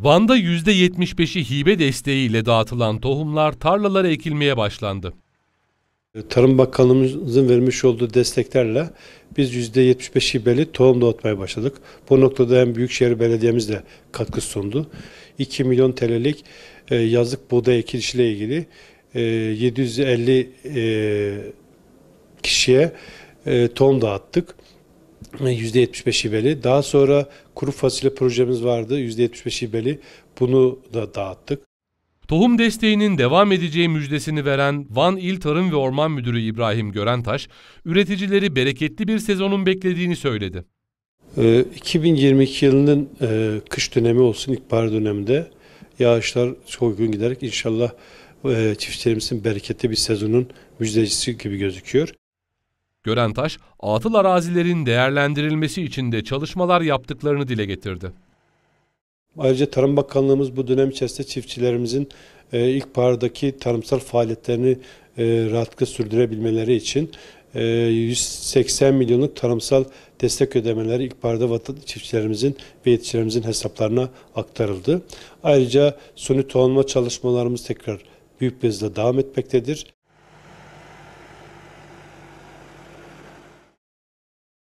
Van'da %75'i hibe desteğiyle dağıtılan tohumlar tarlalara ekilmeye başlandı. E, Tarım Bakanlığımızın vermiş olduğu desteklerle biz %75 hibeli tohum dağıtmaya başladık. Bu noktada hem Büyükşehir Belediye'miz de katkı sundu. 2 milyon TL'lik e, yazlık buğday ekilişiyle ilgili 750 e, kişiye tohum dağıttık. %75 ee, hibeli. Daha sonra kuru fasulye projemiz vardı %75 hibeli. Bunu da dağıttık. Tohum desteğinin devam edeceği müjdesini veren Van İl Tarım ve Orman Müdürü İbrahim Görentaş, üreticileri bereketli bir sezonun beklediğini söyledi. 2022 ee, yılının e, kış dönemi olsun, ilkbahar döneminde yağışlar çok gün giderek inşallah e, çiftçilerimizin bereketli bir sezonun müjdecisi gibi gözüküyor. Gören Taş, atıl arazilerin değerlendirilmesi için de çalışmalar yaptıklarını dile getirdi. Ayrıca Tarım Bakanlığımız bu dönem içerisinde çiftçilerimizin ilk e, ilkbahardaki tarımsal faaliyetlerini e, rahatlıkla sürdürebilmeleri için 180 e, milyonluk tarımsal destek ödemeleri ilkbaharda vatan, çiftçilerimizin ve yetişçilerimizin hesaplarına aktarıldı. Ayrıca suni tohumla çalışmalarımız tekrar büyük bir hızla devam etmektedir.